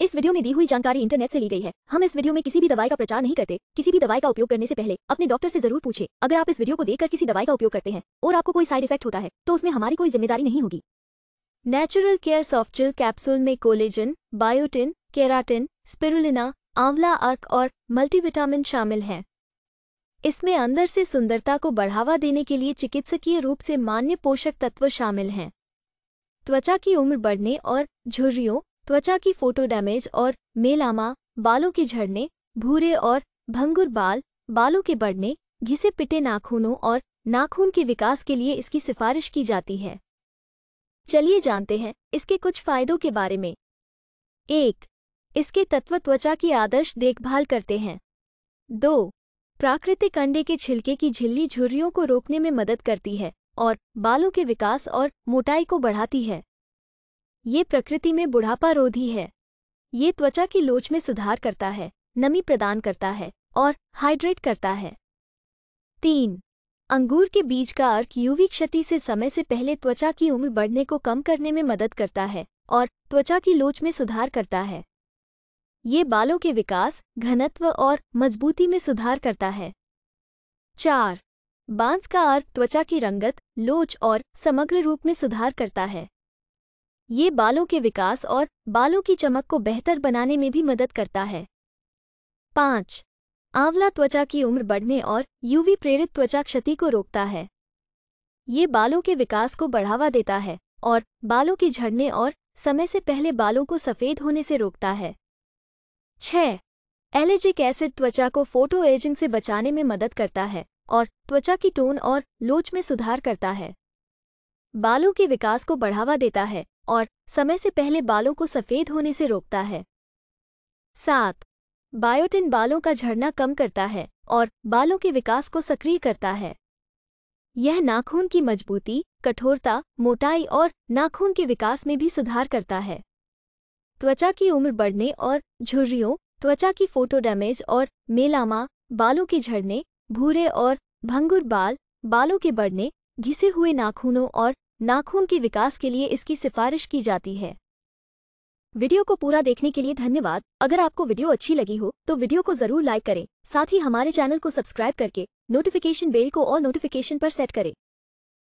इस वीडियो में दी हुई जानकारी इंटरनेट से ली गई है हम इस वीडियो में किसी भी दवाई का प्रचार नहीं करते किसी भी दवाई का उपयोग करने से पहले अपने डॉक्टर से जरूर पूछे अगर आप इस वीडियो को देखकर किसी दवाई का उपयोग करते हैं और आपको कोई साइड इफेक्ट होता है तो उसमें हमारी कोई जिम्मेदारी नहीं होगी नेचुरल केयर सॉफ्टजेल कैप्सूल में कोलेजन बायोटिन केराटिन स्पिरुलिना आंवला अर्क और मल्टीविटामिन शामिल हैं इसमें अंदर से सुंदरता को बढ़ावा देने के लिए चिकित्सकीय रूप से मान्य पोषक तत्व शामिल हैं त्वचा की उम्र बढ़ने और झुर्रियों त्वचा की फोटो डैमेज और मेलामा बालों के झड़ने भूरे और भंगुर बाल बालों के बढ़ने घिसे पिटे नाखूनों और नाखून के विकास के लिए इसकी सिफारिश की जाती है चलिए जानते हैं इसके कुछ फायदों के बारे में एक इसके तत्व त्वचा की आदर्श देखभाल करते हैं दो प्राकृतिक अंडे के छिलके की झिल्ली झुर्रियों को रोकने में मदद करती है और बालों के विकास और मोटाई को बढ़ाती है ये प्रकृति में बुढ़ापा रोधी है ये त्वचा की लोच में सुधार करता है नमी प्रदान करता है और हाइड्रेट करता है तीन अंगूर के बीज का अर्क यूवी क्षति से समय से पहले त्वचा की उम्र बढ़ने को कम करने में मदद करता है और त्वचा की लोच में सुधार करता है ये बालों के विकास घनत्व और मजबूती में सुधार करता है चार बांस का अर्क त्वचा की रंगत लोच और समग्र रूप में सुधार करता है ये बालों के विकास और बालों की चमक को बेहतर बनाने में भी मदद करता है पाँच आंवला त्वचा की उम्र बढ़ने और यूवी प्रेरित त्वचा क्षति को रोकता है ये बालों के विकास को बढ़ावा देता है और बालों के झड़ने और समय से पहले बालों को सफ़ेद होने से रोकता है छः एलेजिक एसिड त्वचा को फोटो एजिंग से बचाने में मदद करता है और त्वचा की टोन और लोच में सुधार करता है बालों के विकास को बढ़ावा देता है और समय से पहले बालों को सफ़ेद होने से रोकता है सात बायोटिन बालों का झड़ना कम करता है और बालों के विकास को सक्रिय करता है यह नाखून की मजबूती कठोरता मोटाई और नाखून के विकास में भी सुधार करता है त्वचा की उम्र बढ़ने और झुर्रियों त्वचा की फोटो डैमेज और मेलामा बालों के झड़ने भूरे और भंगुर बाल बालों के बढ़ने घिसे हुए नाखूनों और नाखून के विकास के लिए इसकी सिफारिश की जाती है वीडियो को पूरा देखने के लिए धन्यवाद अगर आपको वीडियो अच्छी लगी हो तो वीडियो को जरूर लाइक करें साथ ही हमारे चैनल को सब्सक्राइब करके नोटिफिकेशन बेल को और नोटिफिकेशन पर सेट करें